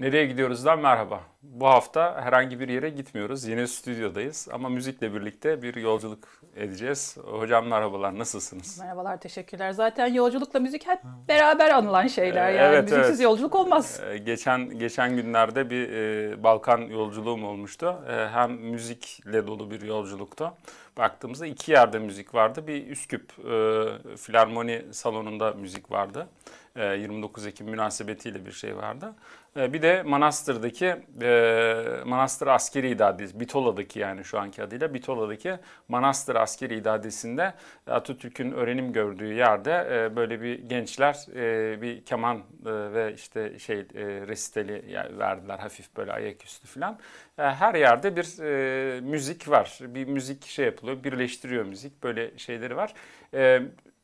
Nereye gidiyoruzdan merhaba. Bu hafta herhangi bir yere gitmiyoruz. Yine stüdyodayız ama müzikle birlikte bir yolculuk edeceğiz. Hocam merhabalar, nasılsınız? Merhabalar, teşekkürler. Zaten yolculukla müzik hep beraber anılan şeyler. Ee, yani evet, müziksiz evet. yolculuk olmaz. Ee, geçen geçen günlerde bir e, Balkan yolculuğum olmuştu. E, hem müzikle dolu bir yolculuktu. Baktığımızda iki yerde müzik vardı. Bir Üsküp e, Filarmoni salonunda müzik vardı. 29 ee, Ekim münasebetiyle bir şey vardı. Ee, bir de Manastır'daki, e, Manastır Askeri İdadesi, Bitola'daki yani şu anki adıyla Bitola'daki Manastır Askeri İdadesi'nde Atatürk'ün öğrenim gördüğü yerde e, böyle bir gençler e, bir keman ve işte şey resitali verdiler hafif böyle ayaküstü falan. Her yerde bir müzik var, bir müzik şey yapılıyor, birleştiriyor müzik böyle şeyleri var.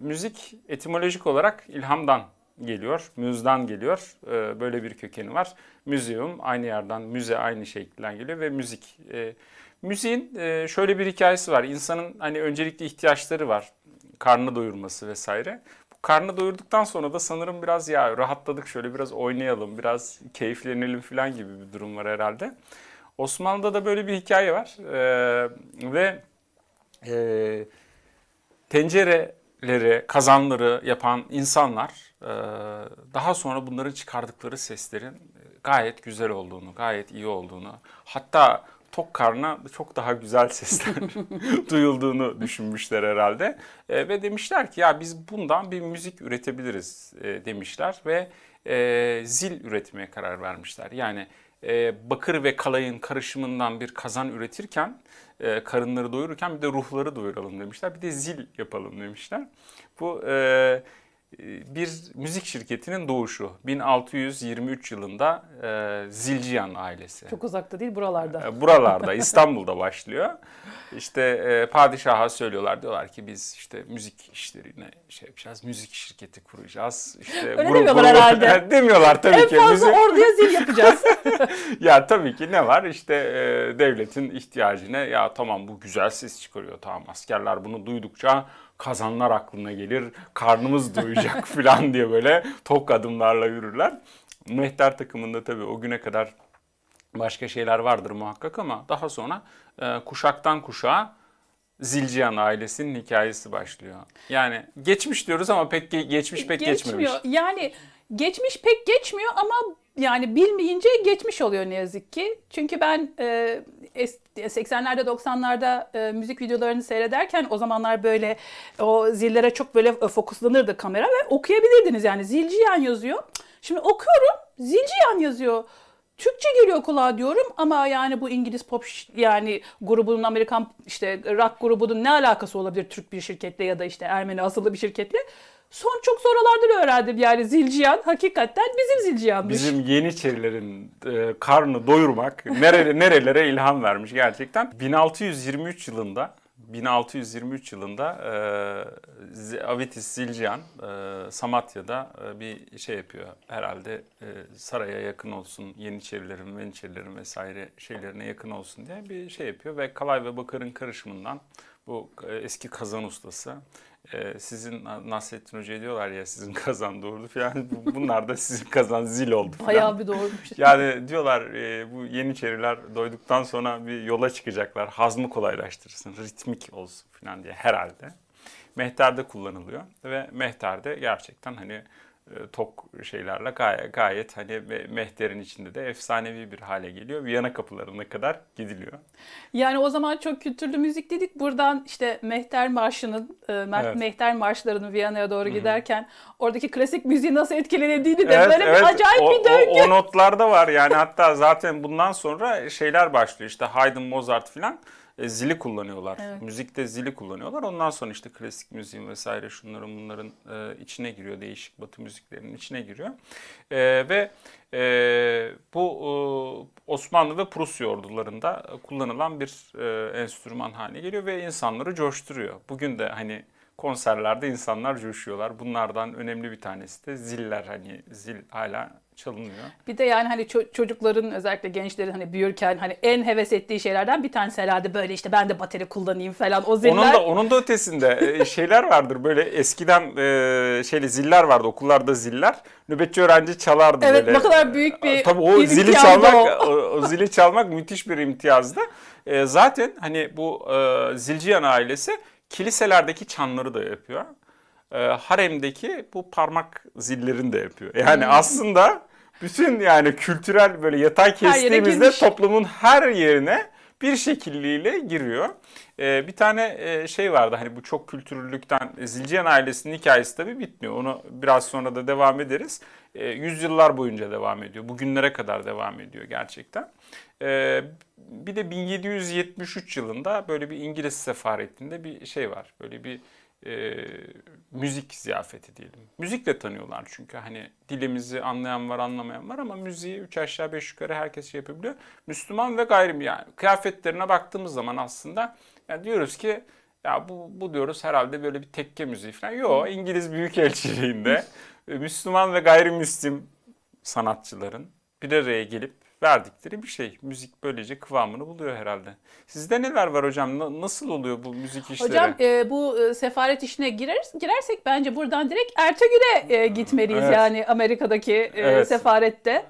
Müzik etimolojik olarak ilhamdan geliyor. Müz'den geliyor. E, böyle bir kökeni var. Müzium aynı yerden müze aynı şekilden geliyor ve müzik. E, müziğin e, şöyle bir hikayesi var. İnsanın hani öncelikle ihtiyaçları var. Karnı doyurması vesaire. Bu karnı doyurduktan sonra da sanırım biraz ya rahatladık şöyle biraz oynayalım, biraz keyiflenelim falan gibi bir durum var herhalde. Osmanlı'da da böyle bir hikaye var. E, ve e, tencereleri, kazanları yapan insanlar ee, daha sonra bunların çıkardıkları seslerin e, gayet güzel olduğunu, gayet iyi olduğunu, hatta tok karna çok daha güzel sesler duyulduğunu düşünmüşler herhalde. Ee, ve demişler ki ya biz bundan bir müzik üretebiliriz e, demişler ve e, zil üretmeye karar vermişler. Yani bakır ve kalayın karışımından bir kazan üretirken, karınları doyururken bir de ruhları doyuralım demişler. Bir de zil yapalım demişler. Bu bir müzik şirketinin doğuşu. 1623 yılında e, Zilciyan ailesi. Çok uzakta değil buralarda. E, buralarda İstanbul'da başlıyor. İşte e, padişaha söylüyorlar diyorlar ki biz işte müzik işlerine şey yapacağız. Müzik şirketi kuracağız. İşte Öyle grup, demiyorlar grup, herhalde. E, demiyorlar tabii en ki. En fazla müzik... orduya zil yapacağız. ya tabii ki ne var işte e, devletin ihtiyacına ya tamam bu güzel ses çıkarıyor tamam askerler bunu duydukça kazanlar aklına gelir, karnımız doyacak falan diye böyle tok adımlarla yürürler. Mehter takımında tabii o güne kadar başka şeyler vardır muhakkak ama daha sonra e, kuşaktan kuşağa Zilcihan ailesinin hikayesi başlıyor. Yani geçmiş diyoruz ama pek ge- geçmiş pek geçmiyor. geçmemiş. Yani geçmiş pek geçmiyor ama yani bilmeyince geçmiş oluyor ne yazık ki. Çünkü ben e, es- 80'lerde 90'larda e, müzik videolarını seyrederken o zamanlar böyle o zillere çok böyle e, fokuslanırdı kamera ve okuyabilirdiniz yani Zilciyan yazıyor. Şimdi okuyorum Zilciyan yazıyor. Türkçe geliyor kulağa diyorum ama yani bu İngiliz pop yani grubunun Amerikan işte rock grubunun ne alakası olabilir Türk bir şirketle ya da işte Ermeni asıllı bir şirketle son çok sonralardan öğrendim yani Zilciyan hakikaten bizim Zilciyan'mış. Bizim Yeniçerilerin e, karnı doyurmak nere nerelere ilham vermiş gerçekten. 1623 yılında 1623 yılında e, Avitis Zilciyan e, Samatya'da e, bir şey yapıyor. Herhalde e, saraya yakın olsun, Yeniçerilerin, Yeniçerilerin vesaire şeylerine yakın olsun diye bir şey yapıyor. Ve Kalay ve bakırın karışımından bu e, eski kazan ustası e, sizin Nasrettin hoca diyorlar ya sizin kazan doğurdu falan. Bunlar da sizin kazan zil oldu falan. Bayağı bir doğurmuş. Yani diyorlar e, bu Yeniçeriler doyduktan sonra bir yola çıkacaklar. Hazmı kolaylaştırsın, ritmik olsun falan diye herhalde. Mehter'de kullanılıyor ve Mehter'de gerçekten hani e, tok şeylerle gayet, gayet hani mehterin içinde de efsanevi bir hale geliyor. Viyana kapılarına kadar gidiliyor. Yani o zaman çok kültürlü müzik dedik. Buradan işte Mehter Marşı'nın, e, evet. Mehter Marşları'nın Viyana'ya doğru Hı-hı. giderken oradaki klasik müziği nasıl etkilendiğini de evet, böyle evet. bir acayip o, bir döngü. O, o notlarda var yani hatta zaten bundan sonra şeyler başlıyor işte Haydn, Mozart filan. E, zili kullanıyorlar. Evet. Müzikte zili kullanıyorlar. Ondan sonra işte klasik müziğin vesaire şunların bunların e, içine giriyor. Değişik batı müziklerinin içine giriyor. E, ve e, bu e, Osmanlı ve Prusya ordularında kullanılan bir e, enstrüman haline geliyor ve insanları coşturuyor. Bugün de hani konserlerde insanlar coşuyorlar. Bunlardan önemli bir tanesi de ziller. Hani zil hala çalınıyor. Bir de yani hani ço- çocukların özellikle gençlerin hani büyürken hani en heves ettiği şeylerden bir tanesi herhalde böyle işte ben de bateri kullanayım falan o ziller. Onun da onun da ötesinde e, şeyler vardır böyle eskiden e, şeyli ziller vardı okullarda ziller. Nöbetçi öğrenci çalardı evet, böyle. Evet ne kadar büyük bir Tabii o bir zili çalmak o. o zili çalmak müthiş bir imtiyazdı. E, zaten hani bu e, Zilciyan ailesi kiliselerdeki çanları da yapıyor e, haremdeki bu parmak zillerini de yapıyor. Yani hmm. aslında bütün yani kültürel böyle yatay kestiğimizde toplumun her yerine bir şekilliyle giriyor. Ee, bir tane e, şey vardı hani bu çok kültürlülükten e, Zilciyen ailesinin hikayesi tabii bitmiyor. Onu biraz sonra da devam ederiz. E, yüzyıllar boyunca devam ediyor. Bugünlere kadar devam ediyor gerçekten. E, bir de 1773 yılında böyle bir İngiliz sefaretinde bir şey var. Böyle bir e, müzik ziyafeti diyelim. Müzikle tanıyorlar çünkü hani dilimizi anlayan var anlamayan var ama müziği üç aşağı beş yukarı herkes şey yapabiliyor. Müslüman ve gayrim yani kıyafetlerine baktığımız zaman aslında yani diyoruz ki ya bu, bu diyoruz herhalde böyle bir tekke müziği falan. Yok İngiliz Büyükelçiliğinde e, Müslüman ve gayrimüslim sanatçıların bir araya gelip verdikleri bir şey. Müzik böylece kıvamını buluyor herhalde. Sizde neler var hocam? Na, nasıl oluyor bu müzik işleri? Hocam e, bu e, sefaret işine girer, girersek bence buradan direkt Ertegül'e e, gitmeliyiz evet. yani Amerika'daki e, evet. sefarette.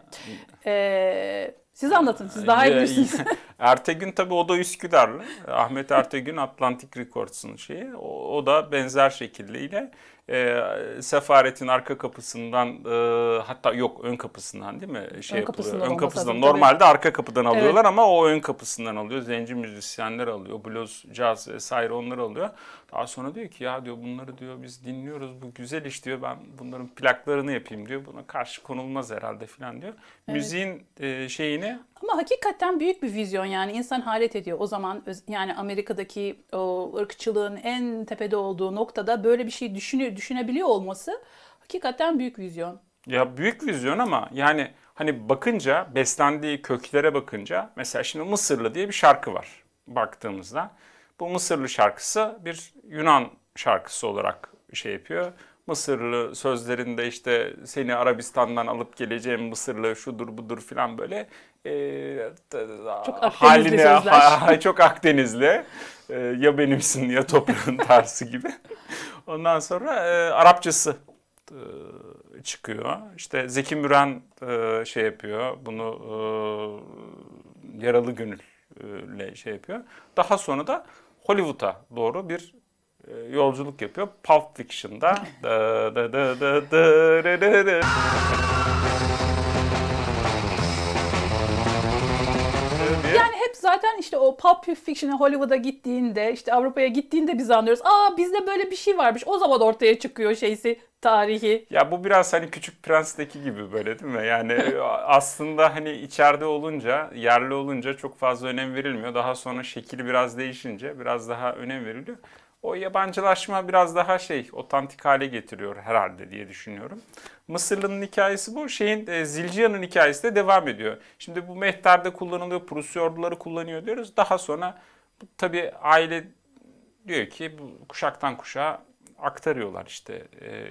E, siz anlatın, siz daha iyi bilirsiniz. Ertegün tabii o da Üsküdar'lı. Ahmet Ertegün Atlantik Records'ın şeyi. O, o da benzer şekilde ile e, sefaretin arka kapısından e, hatta yok ön kapısından değil mi? Şey ön kapısından, ön kapısından. Normalde tabii. arka kapıdan alıyorlar evet. ama o ön kapısından alıyor. Zenci müzisyenler alıyor. Blues, caz vesaire onları alıyor. Daha sonra diyor ki ya diyor bunları diyor biz dinliyoruz bu güzel iş diyor ben bunların plaklarını yapayım diyor. Buna karşı konulmaz herhalde filan diyor. Evet. Müziğin e, şeyini ama hakikaten büyük bir vizyon yani insan hayret ediyor. O zaman yani Amerika'daki o ırkçılığın en tepede olduğu noktada böyle bir şey düşünüyor düşünebiliyor olması hakikaten büyük vizyon. Ya büyük vizyon ama yani hani bakınca beslendiği köklere bakınca mesela şimdi Mısırlı diye bir şarkı var baktığımızda. Bu Mısırlı şarkısı bir Yunan şarkısı olarak şey yapıyor. Mısırlı sözlerinde işte seni Arabistan'dan alıp geleceğim Mısırlı şudur budur filan böyle e, çok haline ha, çok Akdenizli e, ya benimsin ya toprağın tersi gibi. Ondan sonra e, Arapçası e, çıkıyor. İşte Zeki Müren e, şey yapıyor bunu e, Yaralı Gönül'le e, şey yapıyor. Daha sonra da Hollywood'a doğru bir e, yolculuk yapıyor. Pulp Fiction'da. da da da da da da da. hep zaten işte o pop fiction'a Hollywood'a gittiğinde işte Avrupa'ya gittiğinde biz anlıyoruz. Aa bizde böyle bir şey varmış. O zaman ortaya çıkıyor şeysi tarihi. Ya bu biraz hani Küçük Prens'teki gibi böyle değil mi? Yani aslında hani içeride olunca, yerli olunca çok fazla önem verilmiyor. Daha sonra şekil biraz değişince biraz daha önem veriliyor. O yabancılaşma biraz daha şey otantik hale getiriyor herhalde diye düşünüyorum. Mısırlı'nın hikayesi bu. Şeyin e, Zilciyan'ın hikayesi de devam ediyor. Şimdi bu mehterde kullanılıyor, Prusya orduları kullanıyor diyoruz. Daha sonra tabi aile diyor ki bu kuşaktan kuşağa aktarıyorlar işte. E,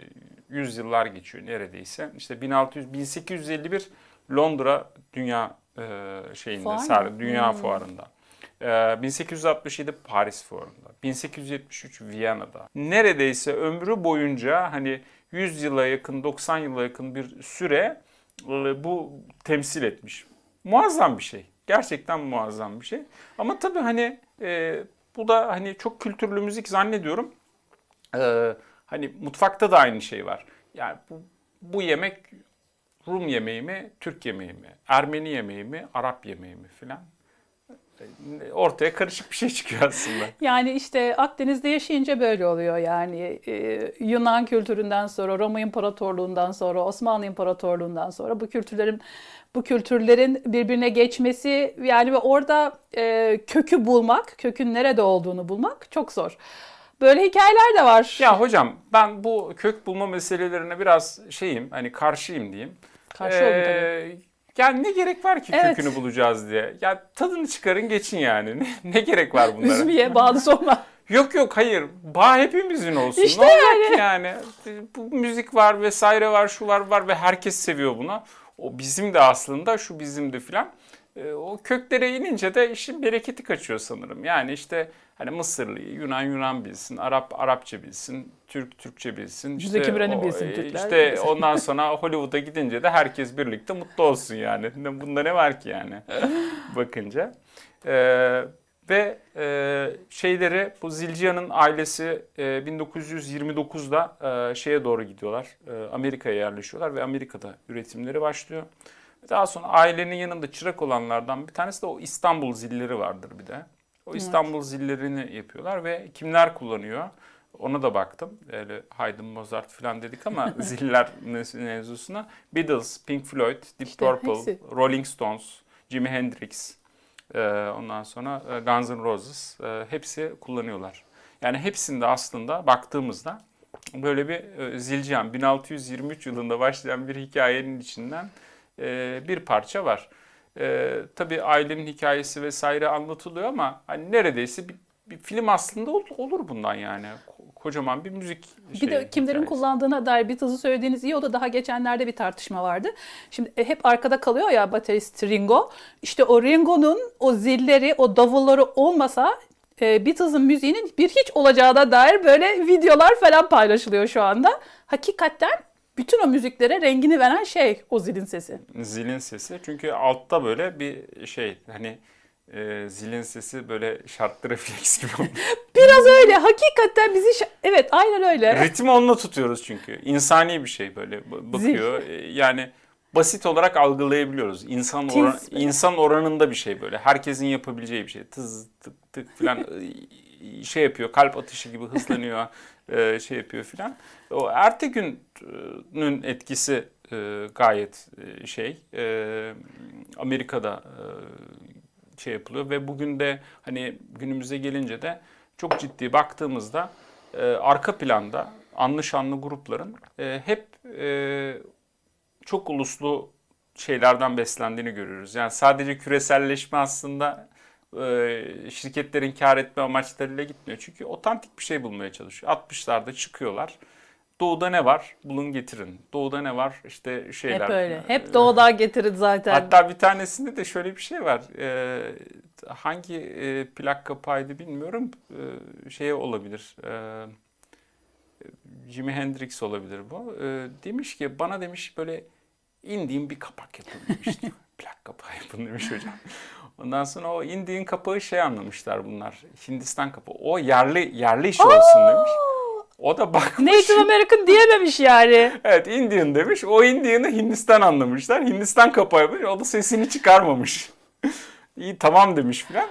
yüzyıllar geçiyor neredeyse. İşte 1600 1851 Londra dünya e, şeyinde Fuar sarı, dünya hmm. fuarında. 1867 ee, Paris Forum'da, 1873 Viyana'da. Neredeyse ömrü boyunca hani 100 yıla yakın, 90 yıla yakın bir süre e, bu temsil etmiş. Muazzam bir şey. Gerçekten muazzam bir şey. Ama tabii hani e, bu da hani çok kültürlü müzik zannediyorum. E, hani mutfakta da aynı şey var. Yani bu, bu yemek Rum yemeği mi, Türk yemeği mi, Ermeni yemeği mi, Arap yemeği mi filan ortaya karışık bir şey çıkıyor aslında. Yani işte Akdeniz'de yaşayınca böyle oluyor yani. Ee, Yunan kültüründen sonra, Roma İmparatorluğundan sonra, Osmanlı İmparatorluğundan sonra bu kültürlerin bu kültürlerin birbirine geçmesi yani ve orada e, kökü bulmak, kökün nerede olduğunu bulmak çok zor. Böyle hikayeler de var. Ya hocam ben bu kök bulma meselelerine biraz şeyim hani karşıyım diyeyim. Karşı ee, yani ne gerek var ki evet. kökünü bulacağız diye. Ya tadını çıkarın geçin yani. Ne, ne gerek var bunlara? Üzmeye bağlı sorma. Yok yok hayır. Bağ hepimizin olsun. İşte ne yani. yani? Bu müzik var vesaire var şu var var ve herkes seviyor buna. O bizim de aslında şu bizim de filan. Ee, o köklere inince de işin bereketi kaçıyor sanırım. Yani işte hani Mısırlıyı, Yunan Yunan bilsin, Arap Arapça bilsin, Türk Türkçe bilsin. Işte Cüzdeki bilsin e, Türkler. İşte ondan sonra Hollywood'a gidince de herkes birlikte mutlu olsun yani. Bunda ne var ki yani bakınca. Ee, ve e, şeyleri bu Zilciyan'ın ailesi e, 1929'da e, şeye doğru gidiyorlar. E, Amerika'ya yerleşiyorlar ve Amerika'da üretimleri başlıyor. Daha sonra ailenin yanında çırak olanlardan bir tanesi de o İstanbul zilleri vardır bir de. O İstanbul evet. zillerini yapıyorlar ve kimler kullanıyor? Ona da baktım. Öyle Haydn, Mozart falan dedik ama ziller mevzusuna. Beatles, Pink Floyd, Deep işte Purple, hepsi. Rolling Stones, Jimi Hendrix, e, ondan sonra e, Guns N' Roses e, hepsi kullanıyorlar. Yani hepsinde aslında baktığımızda böyle bir zilcihan 1623 yılında başlayan bir hikayenin içinden e, bir parça var. E, tabii ailenin hikayesi vesaire anlatılıyor ama hani neredeyse bir, bir film aslında olur bundan yani. Kocaman bir müzik şeyi, Bir de kimlerin hikayesi. kullandığına dair bir tazı söylediğiniz iyi o da daha geçenlerde bir tartışma vardı. Şimdi e, hep arkada kalıyor ya baterist Ringo. İşte o Ringo'nun o zilleri, o davulları olmasa e, Beatles'ın müziğinin bir hiç olacağına dair böyle videolar falan paylaşılıyor şu anda. Hakikaten bütün o müziklere rengini veren şey o zilin sesi. Zilin sesi çünkü altta böyle bir şey hani e, zilin sesi böyle şartlı refleks gibi Biraz öyle. Hakikaten bizi şa- evet aynen öyle. Ritmi onunla tutuyoruz çünkü. insani bir şey böyle bakıyor. Zil. E, yani basit olarak algılayabiliyoruz. İnsan oran, insan oranında bir şey böyle. Herkesin yapabileceği bir şey. Tız tık tık falan şey yapıyor, kalp atışı gibi hızlanıyor, e, şey yapıyor filan. O ertesi günün etkisi e, gayet e, şey, Amerika'da şey yapılıyor ve bugün de hani günümüze gelince de çok ciddi baktığımızda arka planda anlı grupların hep çok uluslu şeylerden beslendiğini görüyoruz. Yani sadece küreselleşme aslında e, şirketlerin kar etme amaçlarıyla gitmiyor. Çünkü otantik bir şey bulmaya çalışıyor. 60'larda çıkıyorlar. Doğuda ne var? Bulun getirin. Doğuda ne var? İşte şeyler. Hep öyle. E, Hep doğuda getirin zaten. Hatta bir tanesinde de şöyle bir şey var. E, hangi plak kapağıydı bilmiyorum. Ee, şey olabilir. Jimi Hendrix olabilir bu. demiş ki bana demiş böyle indiğim bir kapak yapın demiş. plak kapağı yapın demiş hocam. Ondan sonra o indiğin kapağı şey anlamışlar bunlar. Hindistan kapağı. O yerli yerli iş olsun demiş. O da bakmış. Native American diyememiş yani. evet Indian demiş. O Indian'ı Hindistan anlamışlar. Hindistan kapağı yapmış. O da sesini çıkarmamış. İyi tamam demiş filan.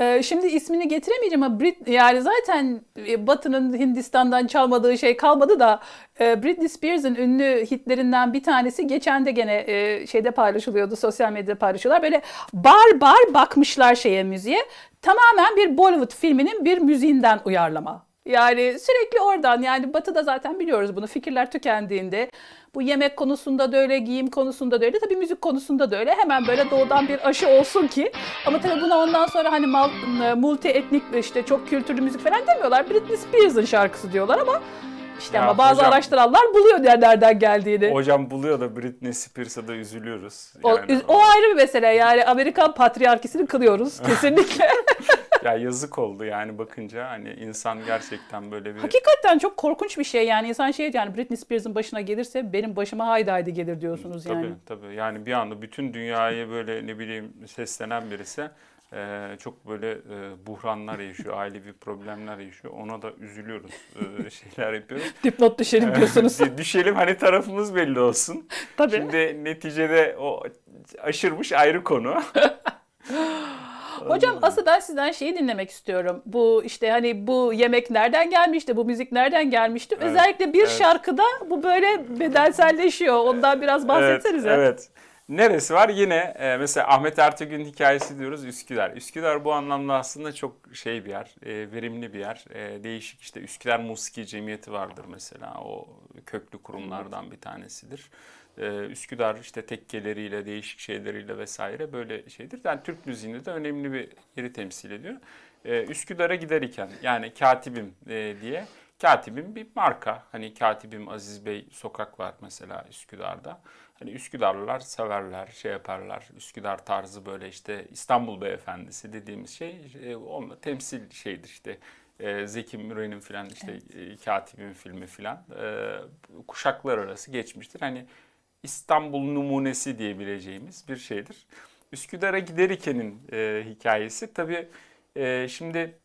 Ee, şimdi ismini getiremeyeceğim ama Brit yani zaten e, Batı'nın Hindistan'dan çalmadığı şey kalmadı da e, Britney Spears'ın ünlü hitlerinden bir tanesi geçen de gene e, şeyde paylaşılıyordu sosyal medyada paylaşıyorlar. Böyle bar bar bakmışlar şeye müziğe. Tamamen bir Bollywood filminin bir müziğinden uyarlama. Yani sürekli oradan yani batıda zaten biliyoruz bunu fikirler tükendiğinde bu yemek konusunda da öyle, giyim konusunda da öyle, tabii müzik konusunda da öyle. Hemen böyle doğudan bir aşı olsun ki. Ama tabii buna ondan sonra hani e, multi etnik işte çok kültürlü müzik falan demiyorlar. Britney Spears'ın şarkısı diyorlar ama işte ya ama bazı hocam, araştıranlar buluyor nereden geldiğini. Hocam buluyor da Britney Spears'a da üzülüyoruz. Yani o, o ayrı bir mesele yani Amerikan patriarkisini kılıyoruz kesinlikle. ya yazık oldu yani bakınca hani insan gerçekten böyle bir... Hakikaten çok korkunç bir şey yani insan şey yani Britney Spears'ın başına gelirse benim başıma haydi haydi gelir diyorsunuz tabii, yani. Tabii tabii yani bir anda bütün dünyayı böyle ne bileyim seslenen birisi e, çok böyle e, buhranlar yaşıyor, ailevi problemler yaşıyor. Ona da üzülüyoruz, e, şeyler yapıyoruz. Dipnot düşelim diyorsunuz. düşelim hani tarafımız belli olsun. Tabii. Şimdi neticede o aşırmış ayrı konu. Hocam asıl ben sizden şeyi dinlemek istiyorum. Bu işte hani bu yemek nereden gelmişti, bu müzik nereden gelmişti? Evet, Özellikle bir evet. şarkıda bu böyle bedelselleşiyor. Ondan biraz bahsetsenize. Evet, evet. Neresi var? Yine e, mesela Ahmet Ertugün hikayesi diyoruz Üsküdar. Üsküdar bu anlamda aslında çok şey bir yer, e, verimli bir yer. E, değişik işte Üsküdar Musiki Cemiyeti vardır mesela. O köklü kurumlardan bir tanesidir. Ee, Üsküdar işte tekkeleriyle, değişik şeyleriyle vesaire böyle şeydir. Yani Türk müziğinde de önemli bir yeri temsil ediyor. Ee, Üsküdar'a gider iken yani katibim e, diye katibim bir marka. Hani katibim Aziz Bey sokak var mesela Üsküdar'da. Hani Üsküdarlılar severler, şey yaparlar. Üsküdar tarzı böyle işte İstanbul Beyefendisi dediğimiz şey e, onunla temsil şeydir işte. E, Zeki Müren'in filan işte evet. e, filmi filan e, kuşaklar arası geçmiştir. Hani İstanbul numunesi diyebileceğimiz bir şeydir. Üsküdar'a gider ikenin e, hikayesi. Tabii e, şimdi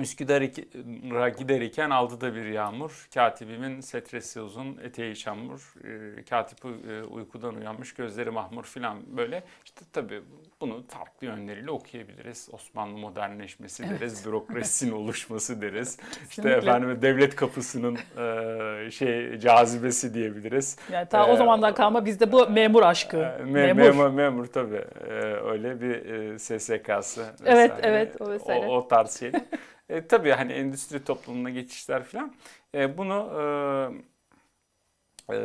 Üsküdar'a giderken aldı da bir yağmur. Katibimin setresi uzun, eteği çamur. E, katip e, uykudan uyanmış, gözleri mahmur filan böyle. İşte tabii bunu farklı yönleriyle okuyabiliriz. Osmanlı modernleşmesi evet. deriz, bürokrasinin oluşması deriz. İşte efendim devlet kapısının e, şey cazibesi diyebiliriz. Yani ta o zamandan kalma bizde bu memur aşkı. me- memur. memur memur tabii. öyle bir e, SSK'sı. Evet, evet o vesaire. O, o tarz şey. E, tabii hani endüstri toplumuna geçişler filan. E, bunu e, e,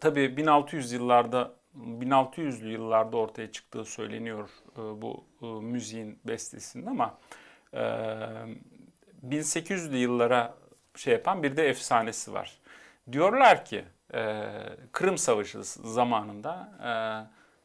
tabii 1600 yıllarda 1600'lü yıllarda ortaya çıktığı söyleniyor e, bu e, müziğin bestesinin ama e, 1800'lü yıllara şey yapan bir de efsanesi var. Diyorlar ki e, Kırım Savaşı zamanında e,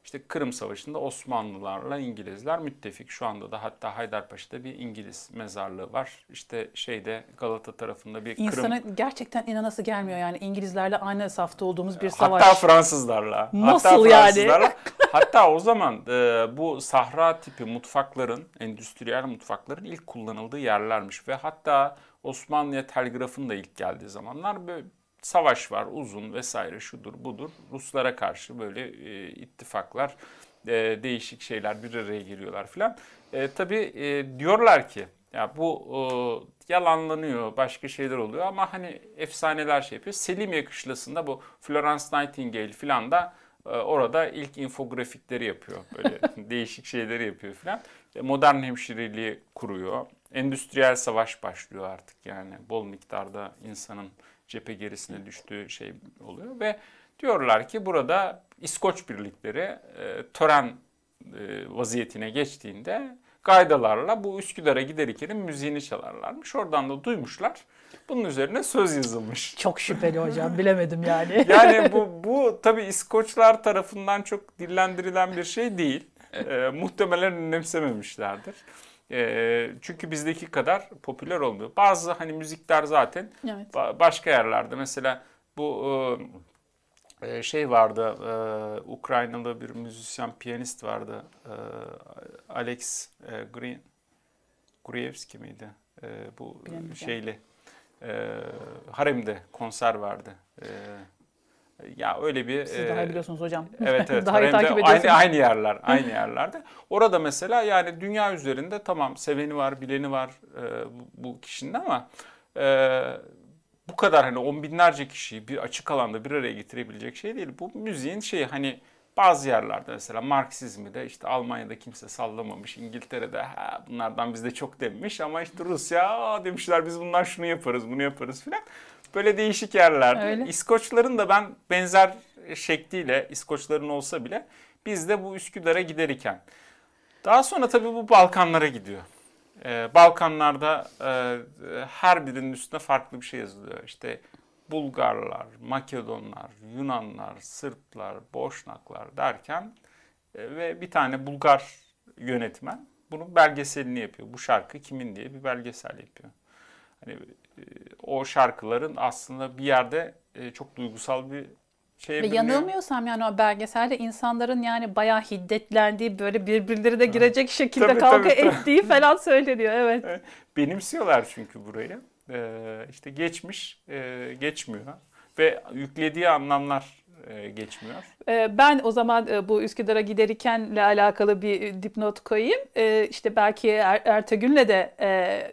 işte Kırım Savaşı'nda Osmanlılarla İngilizler müttefik. Şu anda da hatta Haydarpaşa'da bir İngiliz mezarlığı var. İşte şeyde Galata tarafında bir İnsana Kırım... gerçekten inanası gelmiyor yani İngilizlerle aynı safta olduğumuz bir savaş. Hatta Fransızlarla. Nasıl hatta yani? hatta o zaman e, bu sahra tipi mutfakların, endüstriyel mutfakların ilk kullanıldığı yerlermiş. Ve hatta Osmanlı'ya telgrafın da ilk geldiği zamanlar böyle savaş var uzun vesaire şudur budur. Ruslara karşı böyle e, ittifaklar e, değişik şeyler bir araya geliyorlar filan. E, tabii e, diyorlar ki ya bu e, yalanlanıyor, başka şeyler oluyor ama hani efsaneler şey yapıyor. Selim yakışlasında bu Florence Nightingale filan da e, orada ilk infografikleri yapıyor. Böyle değişik şeyleri yapıyor filan. E, modern hemşireliği kuruyor. Endüstriyel savaş başlıyor artık yani bol miktarda insanın cephe gerisine düştüğü şey oluyor ve diyorlar ki burada İskoç birlikleri e, tören e, vaziyetine geçtiğinde gaydalarla bu Üsküdar'a giderikenin müziğini çalarlarmış. Oradan da duymuşlar. Bunun üzerine söz yazılmış. Çok şüpheli hocam bilemedim yani. yani bu, bu tabii İskoçlar tarafından çok dillendirilen bir şey değil. E, muhtemelen önemsememişlerdir. Ee, çünkü bizdeki kadar popüler olmuyor. Bazı hani müzikler zaten evet. başka yerlerde mesela bu e, e, şey vardı e, Ukraynalı bir müzisyen piyanist vardı Alex Green Gruevski miydi? bu Bilmiyorum. şeyli e, haremde konser vardı. E, ya öyle bir Siz e, daha biliyorsunuz hocam. Evet evet. daha iyi takip ediyorsunuz. Aynı, aynı yerler, aynı yerlerde. Orada mesela yani dünya üzerinde tamam seveni var, bileni var e, bu, kişinin ama e, bu kadar hani on binlerce kişiyi bir açık alanda bir araya getirebilecek şey değil. Bu müziğin şeyi hani bazı yerlerde mesela Marksizmi de işte Almanya'da kimse sallamamış, İngiltere'de ha, bunlardan bizde çok demiş ama işte Rusya demişler biz bunlar şunu yaparız, bunu yaparız filan. Böyle değişik yerlerde. Öyle. İskoçların da ben benzer şekliyle İskoçların olsa bile biz de bu Üsküdar'a gideriken. Daha sonra tabii bu Balkanlara gidiyor. Ee, Balkanlarda e, her birinin üstüne farklı bir şey yazılıyor. İşte Bulgarlar, Makedonlar, Yunanlar, Sırplar, Boşnaklar derken e, ve bir tane Bulgar yönetmen bunun belgeselini yapıyor. Bu şarkı kimin diye bir belgesel yapıyor. Hani e, o şarkıların aslında bir yerde e, çok duygusal bir şey Ve yanılmıyorsam yani o belgeselde insanların yani bayağı hiddetlendiği böyle birbirleri de girecek şekilde tabii, kavga tabii, ettiği tabii. falan söyleniyor evet. Benimsiyorlar çünkü burayı. Ee, işte geçmiş e, geçmiyor ve yüklediği anlamlar e, geçmiyor. E, ben o zaman e, bu Üsküdar'a giderikenle alakalı bir dipnot koyayım. işte belki er Ertegün'le de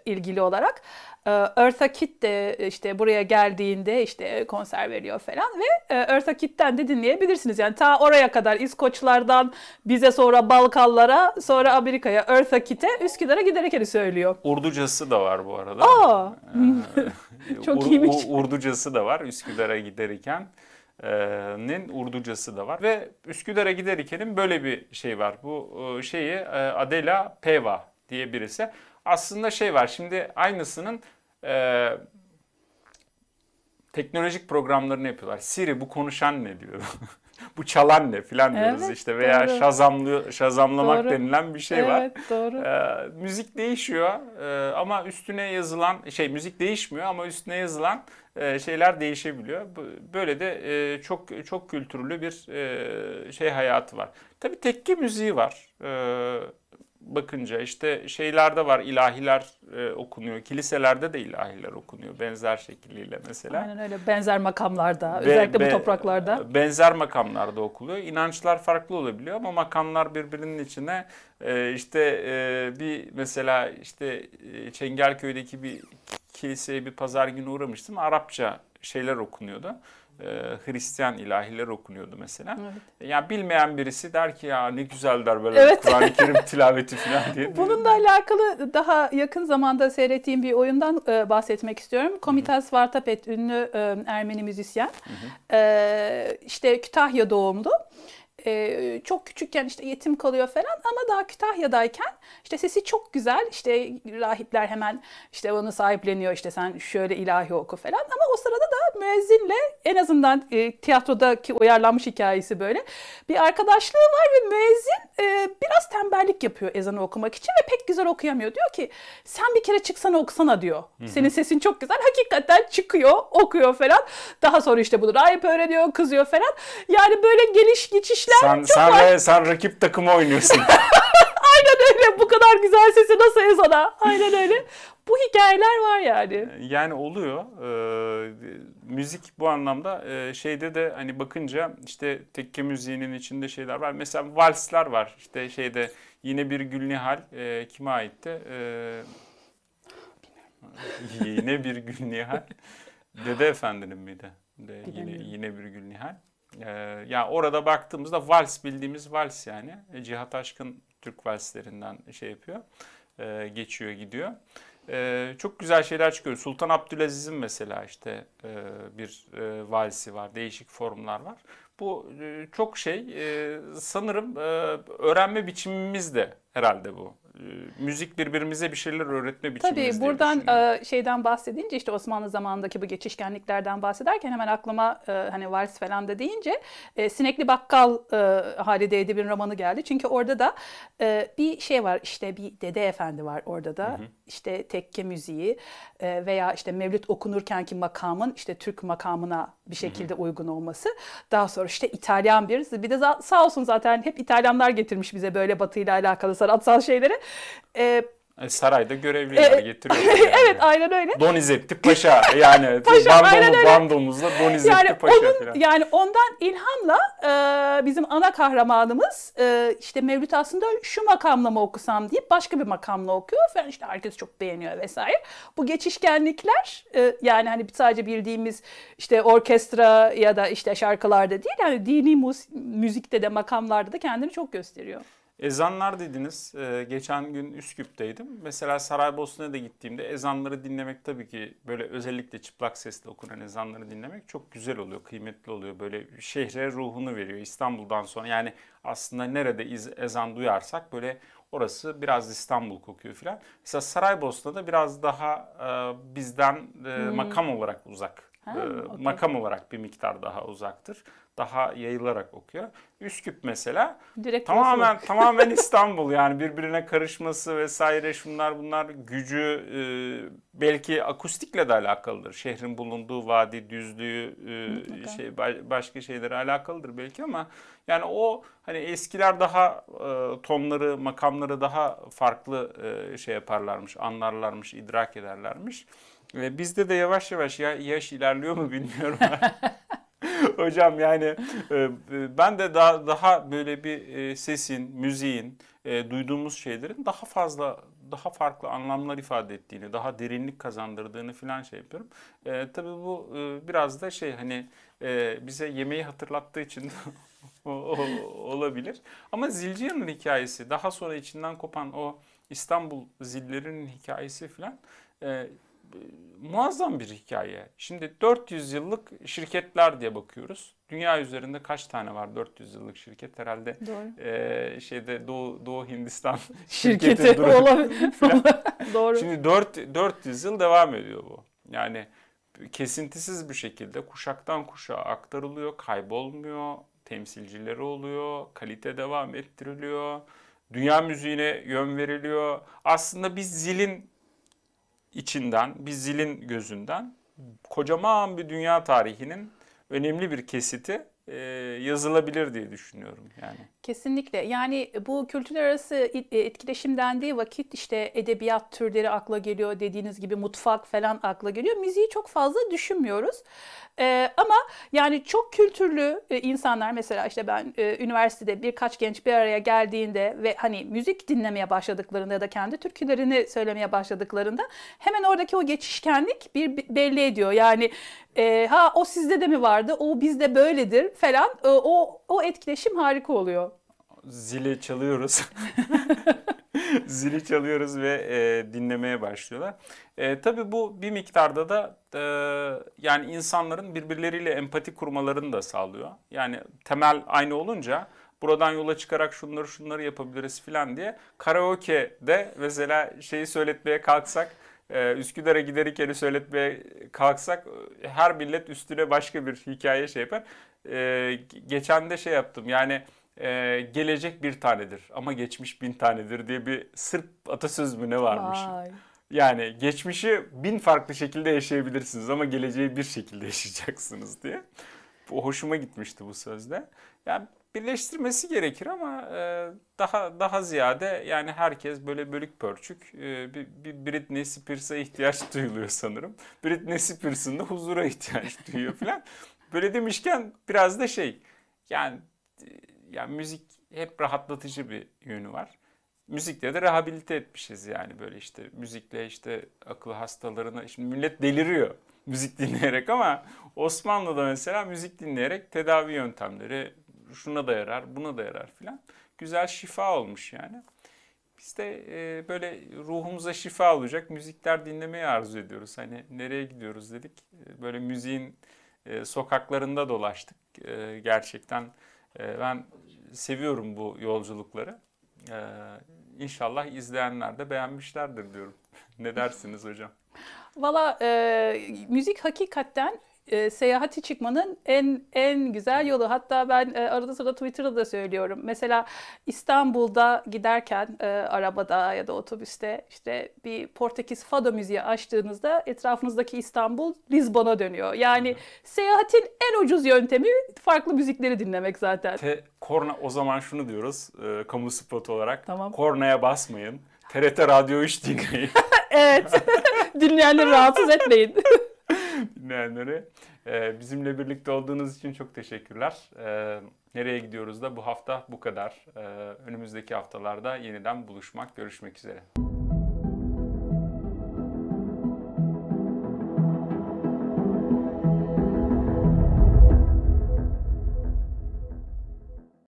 ilgili olarak ee, Eartha Kitt de e, işte buraya geldiğinde işte konser veriyor falan ve e, Eartha Kitt'ten de dinleyebilirsiniz. Yani ta oraya kadar İskoçlardan bize sonra Balkallara sonra Amerika'ya Eartha Kitt'e Üsküdar'a giderek söylüyor. Urducası da var bu arada. Aa. Ee, Çok iyiymiş. Urducası da var Üsküdar'a giderken. Ee, nin Urducası da var ve Üsküdar'a giderikenin böyle bir şey var. Bu e, şeyi Adela Peva diye birisi. Aslında şey var şimdi aynısının e, teknolojik programlarını yapıyorlar. Siri bu konuşan ne diyor. bu çalan ne filan evet, diyoruz işte veya doğru. şazamlı şazamlamak doğru. denilen bir şey evet, var. Doğru. Ee, müzik değişiyor ee, ama üstüne yazılan şey müzik değişmiyor ama üstüne yazılan e, şeyler değişebiliyor. Böyle de e, çok çok kültürlü bir e, şey hayatı var. Tabii tekke müziği var. Ee, bakınca işte şeylerde var ilahiler e, okunuyor. Kiliselerde de ilahiler okunuyor benzer şekliyle mesela. Aynen öyle benzer makamlarda be, özellikle be, bu topraklarda. E, benzer makamlarda okuluyor. İnançlar farklı olabiliyor ama makamlar birbirinin içine e, işte e, bir mesela işte e, Çengelköy'deki bir kiliseye bir pazar günü uğramıştım. Arapça şeyler okunuyordu. E, Hristiyan ilahiler okunuyordu mesela. Evet. Yani bilmeyen birisi der ki ya ne güzel der böyle evet. Kur'an-ı Kerim tilaveti falan diye. Bununla alakalı daha yakın zamanda seyrettiğim bir oyundan e, bahsetmek istiyorum. Komitas Vartapet ünlü e, Ermeni müzisyen. Hı hı. işte Kütahya doğumlu e, çok küçükken işte yetim kalıyor falan ama daha Kütahya'dayken işte sesi çok güzel işte rahipler hemen işte onu sahipleniyor işte sen şöyle ilahi oku falan ama o sırada da müezzinle en azından e, tiyatrodaki uyarlanmış hikayesi böyle bir arkadaşlığı var ve müezzin e, biraz tembellik yapıyor ezanı okumak için ve pek güzel okuyamıyor. Diyor ki sen bir kere çıksana okusana diyor. Senin sesin çok güzel. Hakikaten çıkıyor okuyor falan. Daha sonra işte bunu rahip öğreniyor kızıyor falan. Yani böyle geliş geçiş. Yani sen, sen, var... sen rakip takımı oynuyorsun. Aynen öyle. Bu kadar güzel sesi nasıl Ezan'a? Aynen öyle. bu hikayeler var yani. Yani oluyor. Ee, müzik bu anlamda e, şeyde de hani bakınca işte tekke müziğinin içinde şeyler var. Mesela valsler var. İşte şeyde yine bir Gülnihal e, kime aitti? E, yine bir Gül Nihal. Dede Efendi'nin miydi? De, yine, yine bir Nihal. Ee, ya yani orada baktığımızda vals bildiğimiz vals yani. E, Cihat Aşkın Türk valslerinden şey yapıyor. E, geçiyor gidiyor. E, çok güzel şeyler çıkıyor. Sultan Abdülaziz'in mesela işte e, bir e, valisi var. Değişik formlar var. Bu e, çok şey e, sanırım e, öğrenme biçimimiz de herhalde bu. E, müzik birbirimize bir şeyler öğretme biçimimiz Tabii buradan e, şeyden bahsedince işte Osmanlı zamanındaki bu geçişkenliklerden bahsederken hemen aklıma e, hani vals falan da deyince Sinekli Bakkal e, Halide Edip'in romanı geldi. Çünkü orada da bir şey var işte bir dede efendi var orada da. Hı hı işte tekke müziği e, veya işte mevlüt okunurkenki makamın işte Türk makamına bir şekilde uygun olması. Daha sonra işte İtalyan bir, bir de sağ olsun zaten hep İtalyanlar getirmiş bize böyle batıyla alakalı sanatsal şeyleri. E, Hani sarayda görevliler e, getiriyorlar. Yani. evet aynen öyle. Donizetti, Paşa yani Paşa, bandomu, şey, bandomuzda Don yani Paşa onun, falan. Yani ondan ilhamla e, bizim ana kahramanımız e, işte Mevlüt aslında şu makamla mı okusam deyip başka bir makamla okuyor. Falan işte herkes çok beğeniyor vesaire. Bu geçişkenlikler e, yani hani sadece bildiğimiz işte orkestra ya da işte şarkılarda değil yani dini müzikte de makamlarda da kendini çok gösteriyor. Ezanlar dediniz. Ee, geçen gün Üsküp'teydim. Mesela Saraybosna'ya da gittiğimde ezanları dinlemek tabii ki böyle özellikle çıplak sesle okunan ezanları dinlemek çok güzel oluyor, kıymetli oluyor. Böyle şehre ruhunu veriyor İstanbul'dan sonra. Yani aslında nerede ezan duyarsak böyle orası biraz İstanbul kokuyor filan. Mesela Saraybosna'da biraz daha e, bizden e, hmm. makam olarak uzak Ha, okay. Makam olarak bir miktar daha uzaktır. Daha yayılarak okuyor. Üsküp mesela Direkt tamamen tamamen İstanbul yani birbirine karışması vesaire şunlar bunlar gücü e, belki akustikle de alakalıdır. Şehrin bulunduğu vadi, düzlüğü e, şey başka şeylere alakalıdır belki ama yani o hani eskiler daha e, tonları, makamları daha farklı e, şey yaparlarmış, anlarlarmış, idrak ederlermiş. Ve bizde de yavaş yavaş ya, yaş ilerliyor mu bilmiyorum. Hocam yani e, e, ben de daha, daha böyle bir e, sesin, müziğin, duyduğumuz şeylerin daha fazla daha farklı anlamlar ifade ettiğini, daha derinlik kazandırdığını filan şey yapıyorum. E, tabii bu e, biraz da şey hani e, bize yemeği hatırlattığı için olabilir. Ama Zilciyan'ın hikayesi, daha sonra içinden kopan o İstanbul zillerinin hikayesi filan e, muazzam bir hikaye. Şimdi 400 yıllık şirketler diye bakıyoruz. Dünya üzerinde kaç tane var 400 yıllık şirket herhalde Doğru. E, şeyde Doğu, Doğu Hindistan şirketi, şirketi olabilir. Doğru. Şimdi 4 400 yıl devam ediyor bu. Yani kesintisiz bir şekilde kuşaktan kuşağa aktarılıyor, kaybolmuyor, temsilcileri oluyor, kalite devam ettiriliyor dünya müziğine yön veriliyor. Aslında biz zilin içinden, bir zilin gözünden kocaman bir dünya tarihinin önemli bir kesiti e, yazılabilir diye düşünüyorum yani. Kesinlikle. Yani bu kültürler arası e, etkileşim dendiği vakit işte edebiyat türleri akla geliyor dediğiniz gibi mutfak falan akla geliyor. Müziği çok fazla düşünmüyoruz. E, ama yani çok kültürlü insanlar mesela işte ben üniversitede birkaç genç bir araya geldiğinde ve hani müzik dinlemeye başladıklarında ya da kendi türkülerini söylemeye başladıklarında hemen oradaki o geçişkenlik bir belli ediyor. Yani e, ha o sizde de mi vardı? O bizde böyledir falan. E, o o etkileşim harika oluyor. Zili çalıyoruz. Zili çalıyoruz ve e, dinlemeye başlıyorlar. E, tabii bu bir miktarda da e, yani insanların birbirleriyle empati kurmalarını da sağlıyor. Yani temel aynı olunca buradan yola çıkarak şunları şunları yapabiliriz falan diye karaoke de mesela şeyi söyletmeye kalksak ee, Üsküdar'a giderek eli söyletmeye kalksak her millet üstüne başka bir hikaye şey yapar. Ee, geçen de şey yaptım yani e, gelecek bir tanedir ama geçmiş bin tanedir diye bir Sırp atasöz mü ne varmış? Vay. Yani geçmişi bin farklı şekilde yaşayabilirsiniz ama geleceği bir şekilde yaşayacaksınız diye. Bu hoşuma gitmişti bu sözde. Yani birleştirmesi gerekir ama e, daha daha ziyade yani herkes böyle bölük pörçük bir, e, bir Britney Spears'a ihtiyaç duyuluyor sanırım. Britney Spears'ın da huzura ihtiyaç duyuyor falan. Böyle demişken biraz da şey yani yani müzik hep rahatlatıcı bir yönü var. Müzikle de rehabilite etmişiz yani böyle işte müzikle işte akıl hastalarına şimdi millet deliriyor müzik dinleyerek ama Osmanlı'da mesela müzik dinleyerek tedavi yöntemleri şuna da yarar, buna da yarar filan. Güzel şifa olmuş yani. Biz de e, böyle ruhumuza şifa olacak müzikler dinlemeyi arzu ediyoruz. Hani nereye gidiyoruz dedik. E, böyle müziğin e, sokaklarında dolaştık. gerçekten ben seviyorum bu yolculukları. İnşallah inşallah izleyenler de beğenmişlerdir diyorum. ne dersiniz hocam? Valla e, müzik hakikaten e, seyahati çıkmanın en en güzel yolu. Hatta ben e, arada sırada Twitter'da da söylüyorum. Mesela İstanbul'da giderken e, arabada ya da otobüste işte bir Portekiz fado müziği açtığınızda etrafınızdaki İstanbul Lizbon'a dönüyor. Yani evet. seyahatin en ucuz yöntemi farklı müzikleri dinlemek zaten. Te, korna o zaman şunu diyoruz e, kamu spotu olarak. Tamam. Kornaya basmayın. TRT Radyo 3 dinleyin. evet. Dinleyenleri rahatsız etmeyin. dinleyenlere. Ee, bizimle birlikte olduğunuz için çok teşekkürler. Ee, nereye gidiyoruz da bu hafta bu kadar. Ee, önümüzdeki haftalarda yeniden buluşmak, görüşmek üzere.